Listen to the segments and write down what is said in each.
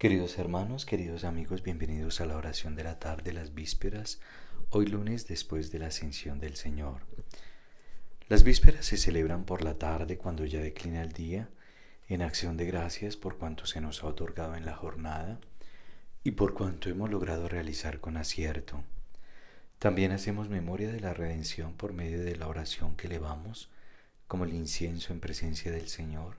Queridos hermanos, queridos amigos, bienvenidos a la oración de la tarde, las vísperas, hoy lunes después de la ascensión del Señor. Las vísperas se celebran por la tarde cuando ya declina el día, en acción de gracias por cuanto se nos ha otorgado en la jornada y por cuanto hemos logrado realizar con acierto. También hacemos memoria de la redención por medio de la oración que elevamos como el incienso en presencia del Señor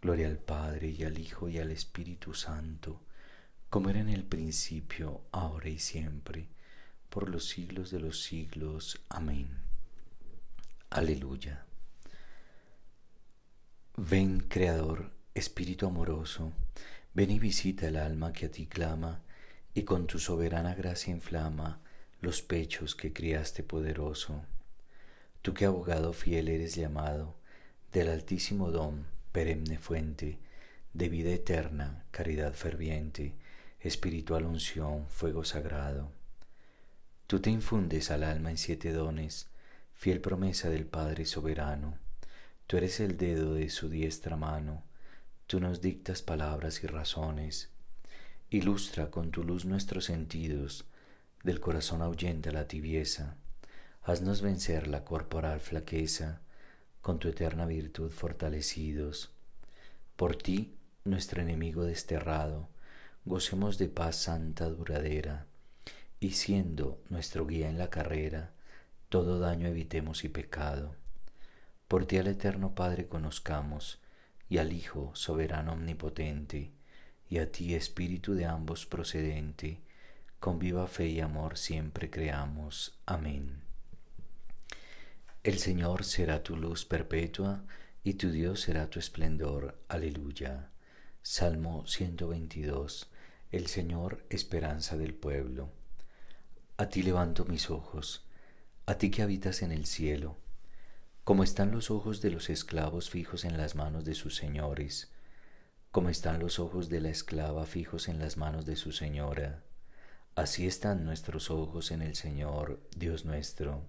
Gloria al Padre y al Hijo y al Espíritu Santo, como era en el principio, ahora y siempre, por los siglos de los siglos. Amén. Aleluya. Ven, Creador, Espíritu amoroso, ven y visita el alma que a ti clama, y con tu soberana gracia inflama los pechos que criaste poderoso. Tú que abogado fiel eres llamado, del altísimo don, perenne fuente de vida eterna, caridad ferviente, espiritual unción, fuego sagrado. Tú te infundes al alma en siete dones, fiel promesa del Padre soberano. Tú eres el dedo de su diestra mano, tú nos dictas palabras y razones. Ilustra con tu luz nuestros sentidos, del corazón ahuyenta la tibieza, haznos vencer la corporal flaqueza, con tu eterna virtud fortalecidos. Por ti, nuestro enemigo desterrado, gocemos de paz santa duradera, y siendo nuestro guía en la carrera, todo daño evitemos y pecado. Por ti al Eterno Padre conozcamos, y al Hijo soberano omnipotente, y a ti Espíritu de ambos procedente, con viva fe y amor siempre creamos. Amén. El Señor será tu luz perpetua y tu Dios será tu esplendor. Aleluya. Salmo 122. El Señor, esperanza del pueblo. A ti levanto mis ojos, a ti que habitas en el cielo. Como están los ojos de los esclavos fijos en las manos de sus señores, como están los ojos de la esclava fijos en las manos de su señora, así están nuestros ojos en el Señor, Dios nuestro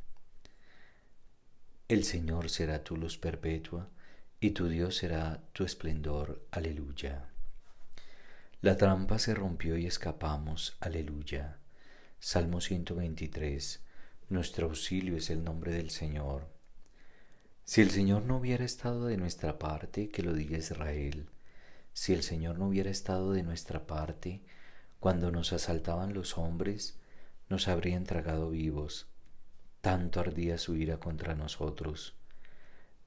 El Señor será tu luz perpetua, y tu Dios será tu esplendor. Aleluya. La trampa se rompió y escapamos. Aleluya. Salmo 123. Nuestro auxilio es el nombre del Señor. Si el Señor no hubiera estado de nuestra parte, que lo diga Israel. Si el Señor no hubiera estado de nuestra parte, cuando nos asaltaban los hombres, nos habrían tragado vivos tanto ardía su ira contra nosotros.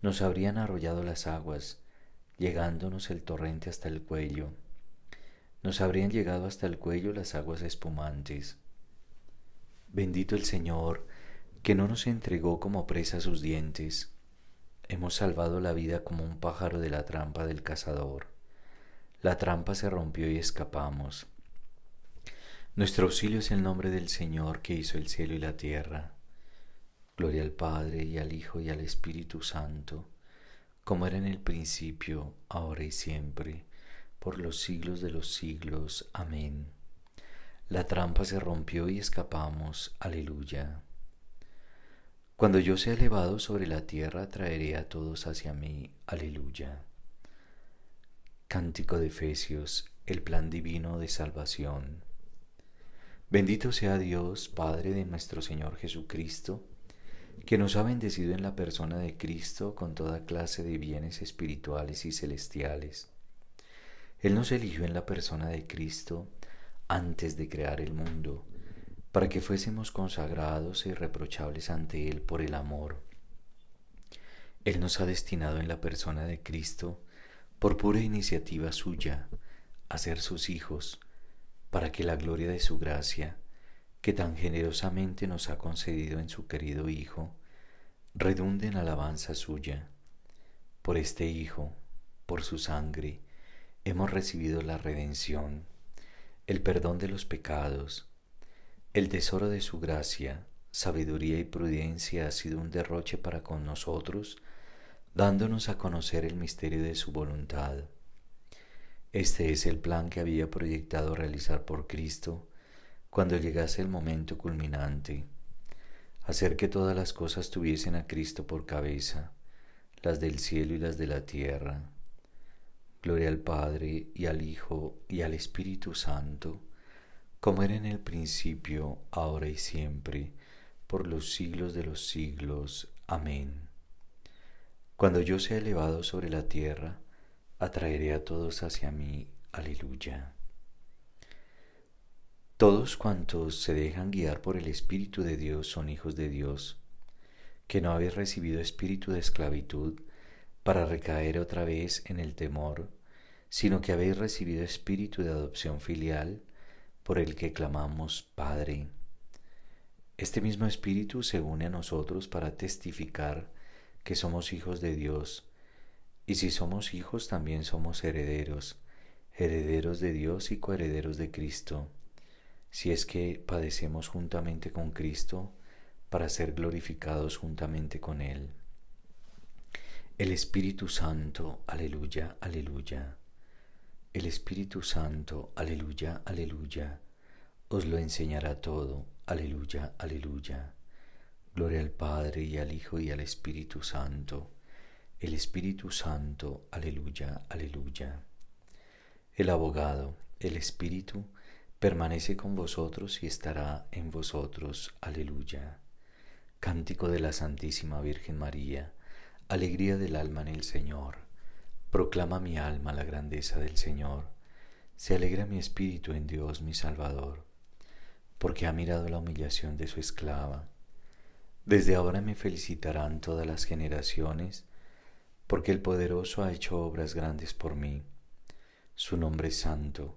Nos habrían arrollado las aguas, llegándonos el torrente hasta el cuello. Nos habrían llegado hasta el cuello las aguas espumantes. Bendito el Señor, que no nos entregó como presa sus dientes. Hemos salvado la vida como un pájaro de la trampa del cazador. La trampa se rompió y escapamos. Nuestro auxilio es el nombre del Señor que hizo el cielo y la tierra. Gloria al Padre y al Hijo y al Espíritu Santo, como era en el principio, ahora y siempre, por los siglos de los siglos. Amén. La trampa se rompió y escapamos. Aleluya. Cuando yo sea elevado sobre la tierra, traeré a todos hacia mí. Aleluya. Cántico de Efesios, el plan divino de salvación. Bendito sea Dios, Padre de nuestro Señor Jesucristo que nos ha bendecido en la persona de Cristo con toda clase de bienes espirituales y celestiales. Él nos eligió en la persona de Cristo antes de crear el mundo, para que fuésemos consagrados e irreprochables ante Él por el amor. Él nos ha destinado en la persona de Cristo, por pura iniciativa suya, a ser sus hijos, para que la gloria de su gracia que tan generosamente nos ha concedido en su querido Hijo, redunde en alabanza suya. Por este Hijo, por su sangre, hemos recibido la redención, el perdón de los pecados, el tesoro de su gracia, sabiduría y prudencia ha sido un derroche para con nosotros, dándonos a conocer el misterio de su voluntad. Este es el plan que había proyectado realizar por Cristo, cuando llegase el momento culminante, hacer que todas las cosas tuviesen a Cristo por cabeza, las del cielo y las de la tierra. Gloria al Padre y al Hijo y al Espíritu Santo, como era en el principio, ahora y siempre, por los siglos de los siglos. Amén. Cuando yo sea elevado sobre la tierra, atraeré a todos hacia mí. Aleluya. Todos cuantos se dejan guiar por el Espíritu de Dios son hijos de Dios, que no habéis recibido espíritu de esclavitud para recaer otra vez en el temor, sino que habéis recibido espíritu de adopción filial por el que clamamos Padre. Este mismo espíritu se une a nosotros para testificar que somos hijos de Dios, y si somos hijos también somos herederos, herederos de Dios y coherederos de Cristo si es que padecemos juntamente con Cristo para ser glorificados juntamente con Él. El Espíritu Santo, aleluya, aleluya. El Espíritu Santo, aleluya, aleluya. Os lo enseñará todo, aleluya, aleluya. Gloria al Padre y al Hijo y al Espíritu Santo. El Espíritu Santo, aleluya, aleluya. El abogado, el Espíritu permanece con vosotros y estará en vosotros. Aleluya. Cántico de la Santísima Virgen María, alegría del alma en el Señor. Proclama mi alma la grandeza del Señor. Se alegra mi espíritu en Dios mi Salvador, porque ha mirado la humillación de su esclava. Desde ahora me felicitarán todas las generaciones, porque el poderoso ha hecho obras grandes por mí. Su nombre es santo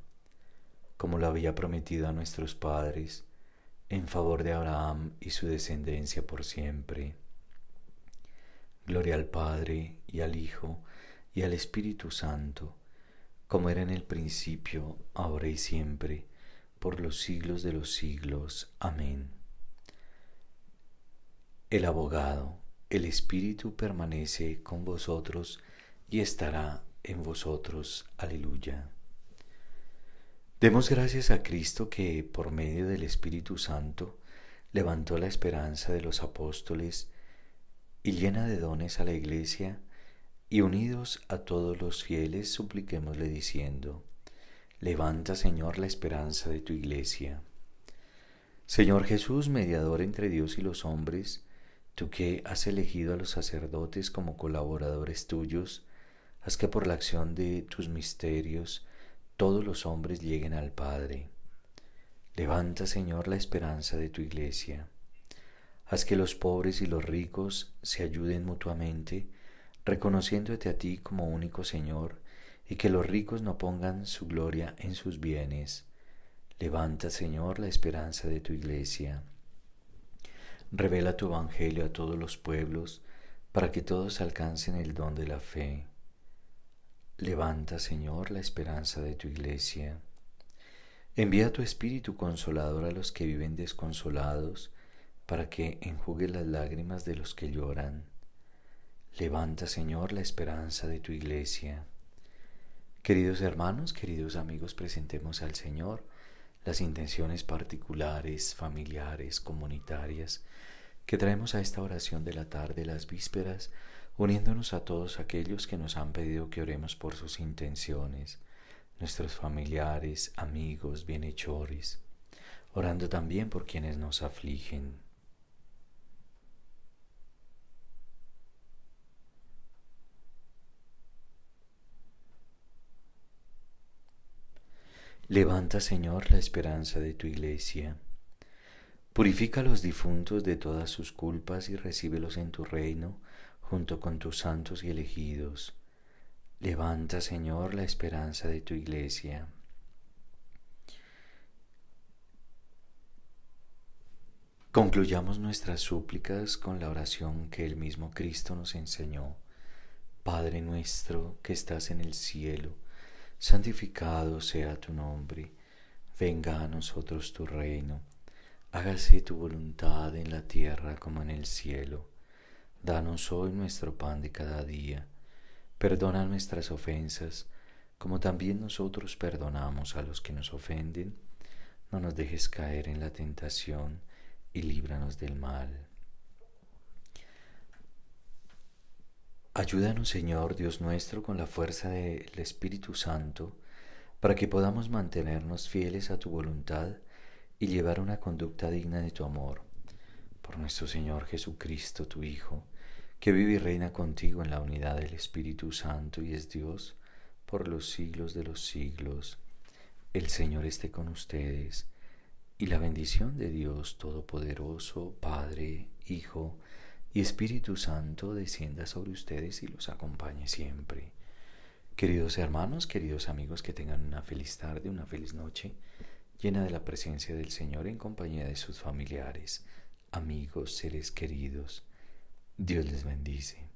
como lo había prometido a nuestros padres, en favor de Abraham y su descendencia por siempre. Gloria al Padre y al Hijo y al Espíritu Santo, como era en el principio, ahora y siempre, por los siglos de los siglos. Amén. El abogado, el Espíritu permanece con vosotros y estará en vosotros. Aleluya. Demos gracias a Cristo que, por medio del Espíritu Santo, levantó la esperanza de los apóstoles y llena de dones a la iglesia, y unidos a todos los fieles, supliquémosle diciendo, Levanta, Señor, la esperanza de tu iglesia. Señor Jesús, mediador entre Dios y los hombres, tú que has elegido a los sacerdotes como colaboradores tuyos, haz que por la acción de tus misterios todos los hombres lleguen al Padre. Levanta, Señor, la esperanza de tu iglesia. Haz que los pobres y los ricos se ayuden mutuamente, reconociéndote a ti como único Señor, y que los ricos no pongan su gloria en sus bienes. Levanta, Señor, la esperanza de tu iglesia. Revela tu evangelio a todos los pueblos, para que todos alcancen el don de la fe. Levanta, Señor, la esperanza de tu iglesia. Envía tu Espíritu Consolador a los que viven desconsolados, para que enjugue las lágrimas de los que lloran. Levanta, Señor, la esperanza de tu iglesia. Queridos hermanos, queridos amigos, presentemos al Señor las intenciones particulares, familiares, comunitarias que traemos a esta oración de la tarde, las vísperas uniéndonos a todos aquellos que nos han pedido que oremos por sus intenciones, nuestros familiares, amigos, bienhechores, orando también por quienes nos afligen. Levanta, Señor, la esperanza de tu iglesia. Purifica a los difuntos de todas sus culpas y recíbelos en tu reino junto con tus santos y elegidos. Levanta, Señor, la esperanza de tu iglesia. Concluyamos nuestras súplicas con la oración que el mismo Cristo nos enseñó. Padre nuestro que estás en el cielo, santificado sea tu nombre, venga a nosotros tu reino, hágase tu voluntad en la tierra como en el cielo. Danos hoy nuestro pan de cada día. Perdona nuestras ofensas, como también nosotros perdonamos a los que nos ofenden. No nos dejes caer en la tentación y líbranos del mal. Ayúdanos, Señor Dios nuestro, con la fuerza del Espíritu Santo, para que podamos mantenernos fieles a tu voluntad y llevar una conducta digna de tu amor. Por nuestro Señor Jesucristo, tu Hijo que vive y reina contigo en la unidad del Espíritu Santo y es Dios por los siglos de los siglos. El Señor esté con ustedes y la bendición de Dios Todopoderoso, Padre, Hijo y Espíritu Santo descienda sobre ustedes y los acompañe siempre. Queridos hermanos, queridos amigos, que tengan una feliz tarde, una feliz noche, llena de la presencia del Señor en compañía de sus familiares, amigos, seres queridos Dios les bendice.